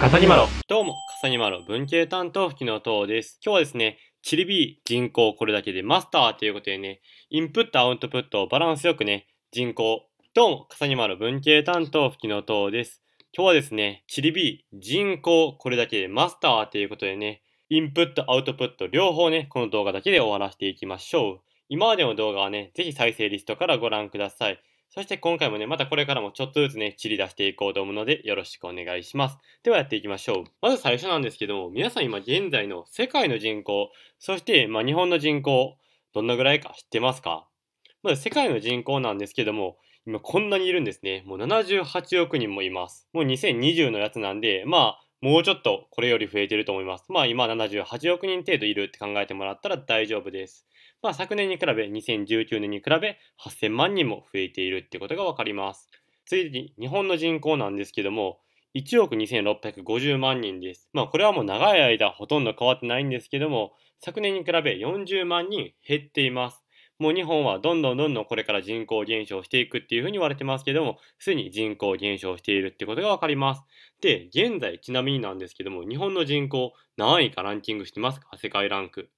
笠にまろ。どうも、笠にまろ文系担当吹きの塔です。今日はですね、チリビー人口これだけでマスターということでね、インプットアウトプットをバランスよくね、人口。どうも、笠にまろ文系担当吹きの塔です。今日はですね、チリビー人口これだけでマスターということでね、インプットアウトプット両方ね、この動画だけで終わらせていきましょう。今までの動画はね、ぜひ再生リストからご覧ください。そして今回もね、またこれからもちょっとずつね、散り出していこうと思うので、よろしくお願いします。ではやっていきましょう。まず最初なんですけども、皆さん今現在の世界の人口、そしてま日本の人口、どんなぐらいか知ってますかまず世界の人口なんですけども、今こんなにいるんですね。もう78億人もいます。もう2020のやつなんで、まあ、もうちょっとこれより増えてると思います。まあ今78億人程度いるって考えてもらったら大丈夫です。まあ、昨年に比べ2019年に比べ8000万人も増えているってことがわかります。つでに日本の人口なんですけども、1億2650万人です。まあこれはもう長い間ほとんど変わってないんですけども、昨年に比べ40万人減っています。もう日本はどんどんどんどんこれから人口減少していくっていうふうに言われてますけども、すでに人口減少しているってことがわかります。で、現在ちなみになんですけども、日本の人口何位かランキングしてますか世界ランク。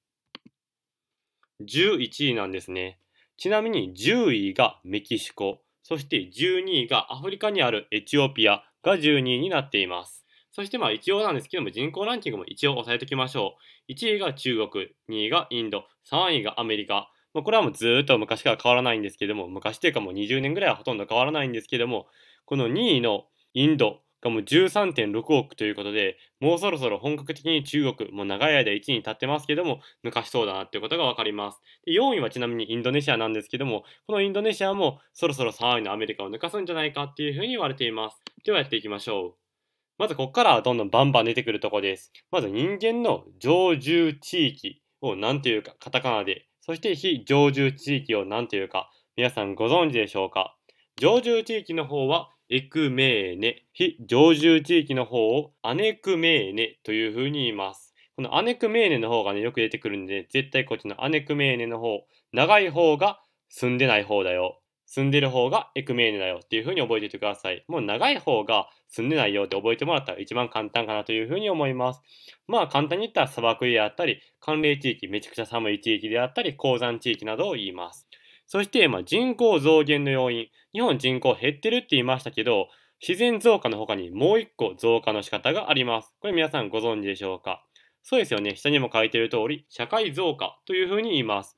11位なんですね。ちなみに10位がメキシコ、そして12位がアフリカにあるエチオピアが12位になっています。そしてまあ一応なんですけども人口ランキングも一応押さえておきましょう。1位が中国、2位がインド、3位がアメリカ。まあ、これはもうずっと昔から変わらないんですけども、昔というかもう20年ぐらいはほとんど変わらないんですけども、この2位のインドがもう13.6億ということで、もうそろそろ本格的に中国、もう長い間1位に立ってますけども、抜かしそうだなっていうことがわかります。で、4位はちなみにインドネシアなんですけども、このインドネシアもそろそろ3位のアメリカを抜かすんじゃないかっていうふうに言われています。ではやっていきましょう。まずここからどんどんバンバン出てくるとこです。まず人間の常住地域を何ていうかカタカナで、そして非常住地域を何ていうか皆さんご存知でしょうか常住地域の方はエクメーネ、非常住地域の方をアネクメーネというふうに言います。このアネクメーネの方がね、よく出てくるんで、絶対こっちのアネクメーネの方、長い方が住んでない方だよ。住んでる方がエクメーネだよっていうふうに覚えておいてください。もう長い方が住んでないよって覚えてもらったら一番簡単かなというふうに思います。まあ簡単に言ったら砂漠であったり、寒冷地域、めちゃくちゃ寒い地域であったり、鉱山地域などを言います。そして、まあ、人口増減の要因。日本人口減ってるって言いましたけど、自然増加の他にもう一個増加の仕方があります。これ皆さんご存知でしょうかそうですよね。下にも書いてる通り、社会増加というふうに言います。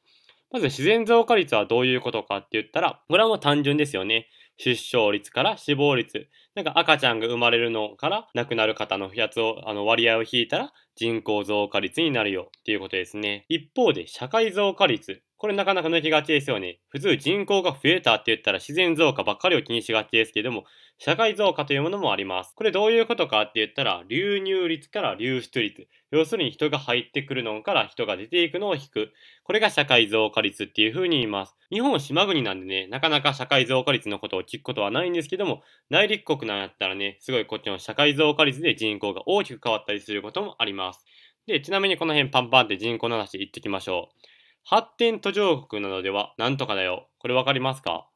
まず自然増加率はどういうことかって言ったら、これはもう単純ですよね。出生率から死亡率。なんか赤ちゃんが生まれるのから亡くなる方のやつを、あの割合を引いたら人口増加率になるよっていうことですね。一方で社会増加率。これなかなか抜きがちですよね。普通人口が増えたって言ったら自然増加ばっかりを気にしがちですけども、社会増加というものもあります。これどういうことかって言ったら、流入率から流出率。要するに人が入ってくるのから人が出ていくのを引く。これが社会増加率っていう風に言います。日本島国なんでね、なかなか社会増加率のことを聞くことはないんですけども、内陸国なんやったらね、すごいこっちの社会増加率で人口が大きく変わったりすることもあります。で、ちなみにこの辺パンパンって人口の話言ってきましょう。発展途上国などではなんとかだよ。これわかりますか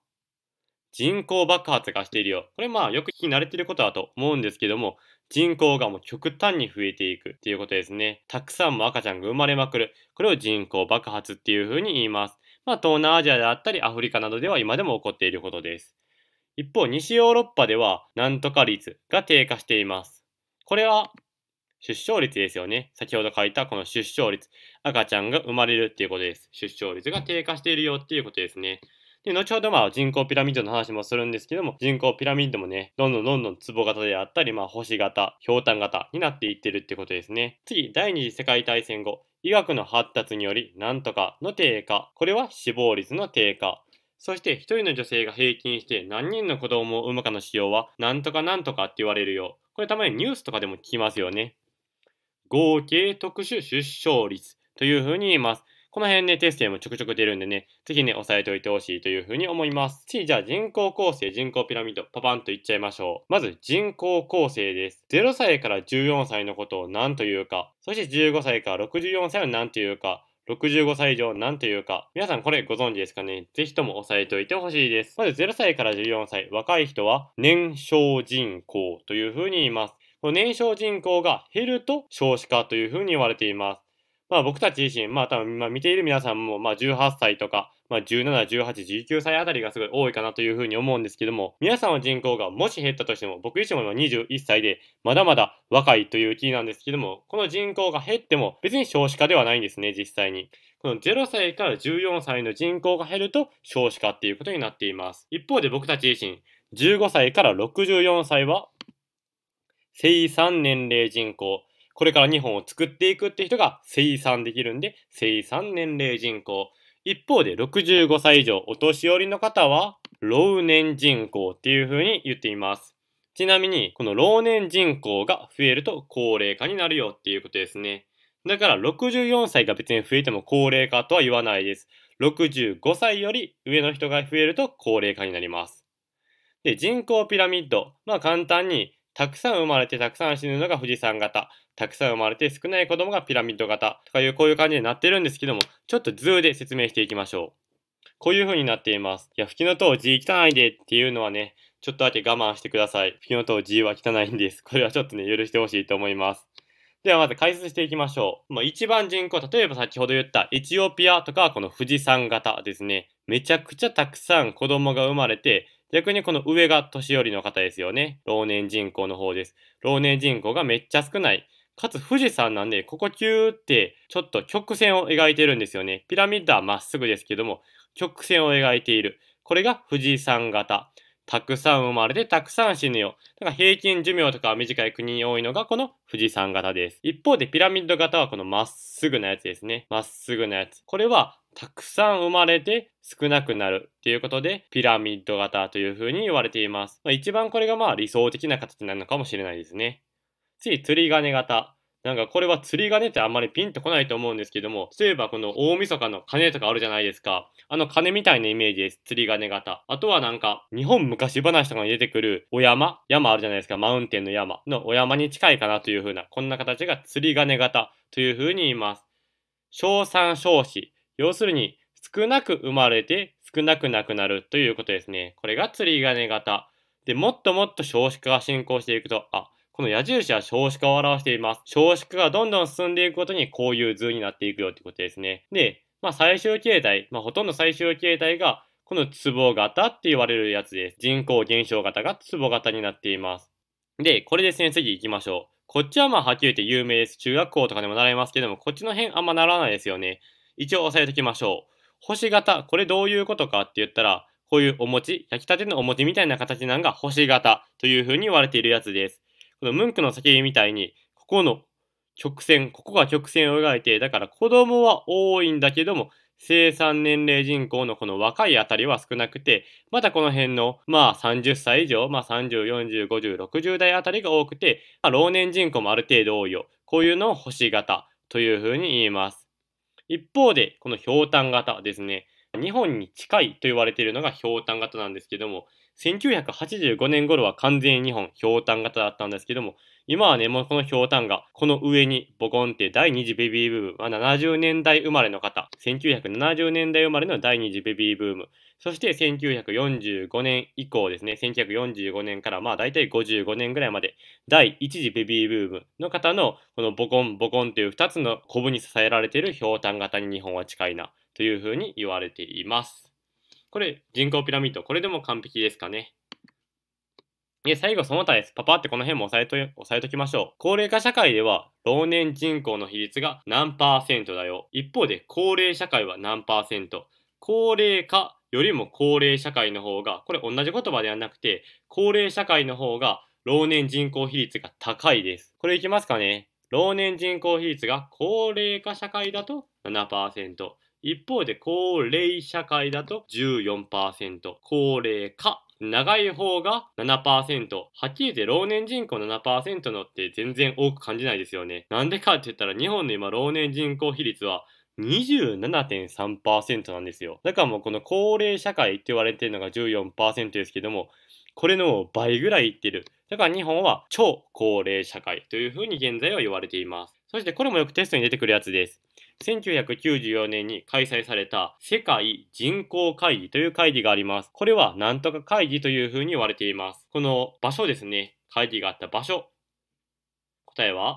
人口爆発がしているよ。これまあよく聞き慣れてることだと思うんですけども、人口がもう極端に増えていくっていうことですね。たくさんも赤ちゃんが生まれまくる。これを人口爆発っていうふうに言います。まあ東南アジアであったりアフリカなどでは今でも起こっていることです。一方、西ヨーロッパではなんとか率が低下しています。これは出生率ですよね。先ほど書いたこの出生率。赤ちゃんが生まれるっていうことです。出生率が低下しているよっていうことですね。で、後ほどまあ人口ピラミッドの話もするんですけども、人口ピラミッドもね、どんどんどんどん壺型であったり、まあ星型、氷炭型になっていってるってことですね。次、第二次世界大戦後、医学の発達により、なんとかの低下。これは死亡率の低下。そして一人の女性が平均して何人の子供を産むかの使用は、なんとかなんとかって言われるよ。これたまにニュースとかでも聞きますよね。合計特殊出生率というふうに言います。この辺ね、テストでもちょくちょく出るんでね、ぜひね、押さえておいてほしいというふうに思います。次、じゃあ人口構成、人口ピラミッド、パパンと言っちゃいましょう。まず、人口構成です。0歳から14歳のことを何というか、そして15歳から64歳を何というか、65歳以上何というか、皆さんこれご存知ですかねぜひとも押さえておいてほしいです。まず0歳から14歳、若い人は年少人口というふうに言います。この年少人口が減ると少子化というふうに言われています。まあ僕たち自身、まあ多分、今見ている皆さんも、まあ18歳とか、まあ17、18、19歳あたりがすごい多いかなというふうに思うんですけども、皆さんの人口がもし減ったとしても、僕自身も今21歳で、まだまだ若いという気なんですけども、この人口が減っても別に少子化ではないんですね、実際に。この0歳から14歳の人口が減ると少子化っていうことになっています。一方で僕たち自身、15歳から64歳は生産年齢人口。これから日本を作っていくって人が生産できるんで、生産年齢人口。一方で65歳以上お年寄りの方は、老年人口っていう風に言っています。ちなみに、この老年人口が増えると高齢化になるよっていうことですね。だから64歳が別に増えても高齢化とは言わないです。65歳より上の人が増えると高齢化になります。で、人口ピラミッド。まあ簡単にたくさん生まれてたくさん死ぬのが富士山型、たくさん生まれて少ない子供がピラミッド型とかいうこういう感じになってるんですけども、ちょっと図で説明していきましょう。こういう風になっています。いや、吹きの塔字汚いでっていうのはね、ちょっとだけ我慢してください。吹きの塔字は汚いんです。これはちょっとね、許してほしいと思います。ではまず解説していきましょう。まあ、一番人口、例えば先ほど言ったエチオピアとかこの富士山型ですね。めちゃくちゃたくさん子供が生まれて、逆にこの上が年寄りの方ですよね。老年人口の方です。老年人口がめっちゃ少ない。かつ富士山なんで、ここキューってちょっと曲線を描いてるんですよね。ピラミッドはまっすぐですけども、曲線を描いている。これが富士山型。たくさん生まれてたくさん死ぬよ。だから平均寿命とか短い国に多いのがこの富士山型です。一方でピラミッド型はこのまっすぐなやつですね。まっすぐなやつ。これはたくさん生まれて少なくなるっていうことで、ピラミッド型というふうに言われています。まあ、一番これがまあ理想的な形なのかもしれないですね。次、釣り鐘型。なんかこれは釣り鐘ってあんまりピンとこないと思うんですけども、例えばこの大晦日の金とかあるじゃないですか。あの金みたいなイメージです。釣り鐘型。あとはなんか、日本昔話とかに出てくるお山山あるじゃないですか。マウンテンの山のお山に近いかなという風な、こんな形が釣り鐘型という風に言います。小三小四。要するに、少なく生まれて少なくなくなるということですね。これが釣り金型。で、もっともっと少子化が進行していくと、あ、この矢印は少子化を表しています。少子化がどんどん進んでいくことにこういう図になっていくよってことですね。で、まあ最終形態、まあほとんど最終形態がこの壺型って言われるやつです。人口減少型が壺型になっています。で、これですね、次行きましょう。こっちはまあはっきり言って有名です。中学校とかでも習いますけども、こっちの辺あんまならないですよね。一応押さえておきましょう。星型、これどういうことかって言ったら、こういうお餅、焼きたてのお餅みたいな形なんが星型というふうに言われているやつです。このムンクの叫びみたいに、ここの曲線、ここが曲線を描いて、だから子供は多いんだけども、生産年齢人口のこの若いあたりは少なくて、またこの辺の、まあ30歳以上、まあ30、40、50、60代あたりが多くて、まあ、老年人口もある程度多いよ。こういうのを星型というふうに言います。一方で、このひ炭型ですね。日本に近いと言われているのがひ炭型なんですけども、1985年頃は完全に日本ひ炭型だったんですけども、今はね、もうこの氷炭が、この上にボコンって第2次ベビーブーム、まあ、70年代生まれの方、1970年代生まれの第2次ベビーブーム、そして1945年以降ですね、1945年からまあ大体55年ぐらいまで、第1次ベビーブームの方のこのボコンボコンという2つのコブに支えられている氷炭型に日本は近いなというふうに言われています。これ人口ピラミッド、これでも完璧ですかね。で、最後その他です。パパってこの辺も押さえと、押さえときましょう。高齢化社会では、老年人口の比率が何パーセントだよ。一方で、高齢社会は何パーセント。高齢化よりも高齢社会の方が、これ同じ言葉ではなくて、高齢社会の方が老年人口比率が高いです。これいきますかね。老年人口比率が高齢化社会だと7%。一方で高齢社会だと14%。高齢化長い方が7%。はっきり言って老年人口7%のって全然多く感じないですよね。なんでかって言ったら日本の今老年人口比率は27.3%なんですよ。だからもうこの高齢社会って言われてるのが14%ですけども、これの倍ぐらいいってる。だから日本は超高齢社会というふうに現在は言われています。そしてこれもよくテストに出てくるやつです。1994年に開催された世界人口会議という会議があります。これはなんとか会議というふうに言われています。この場所ですね。会議があった場所。答えは、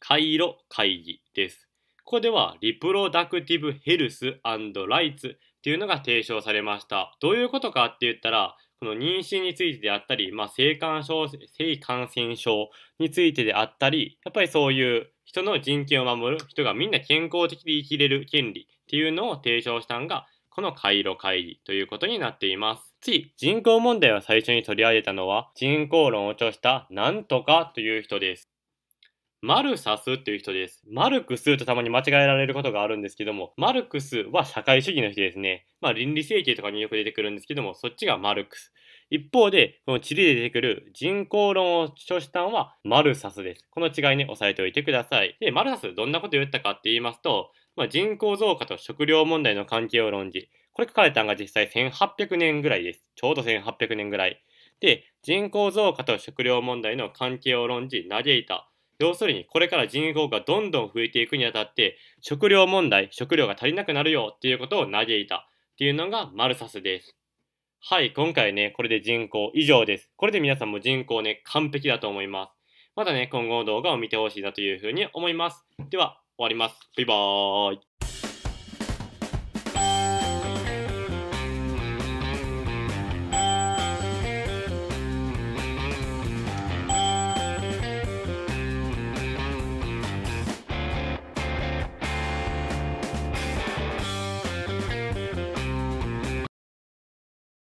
カイロ会議です。ここでは、リプロダクティブヘルスライツっていうのが提唱されました。どういうことかって言ったら、この妊娠についてであったり、まあ、性感症、性感染症についてであったり、やっぱりそういう人の人権を守る、人がみんな健康的に生きれる権利っていうのを提唱したんが、この回路会議ということになっています。次、人口問題を最初に取り上げたのは、人口論を著したなんとかという人です。マルサスっていう人です。マルクスとたまに間違えられることがあるんですけども、マルクスは社会主義の人ですね。まあ倫理政形とかによく出てくるんですけども、そっちがマルクス。一方で、この地理で出てくる人口論を主張したのはマルサスです。この違いに押さえておいてください。で、マルサス、どんなこと言ったかって言いますと、まあ、人口増加と食料問題の関係を論じ、これ書かれたのが実際1800年ぐらいです。ちょうど1800年ぐらい。で、人口増加と食料問題の関係を論じ、嘆いた。要するに、これから人口がどんどん増えていくにあたって、食料問題、食料が足りなくなるよっていうことを嘆いたっていうのがマルサスです。はい、今回ね、これで人口以上です。これで皆さんも人口ね、完璧だと思います。またね、今後の動画を見てほしいなというふうに思います。では、終わります。バイバーイ。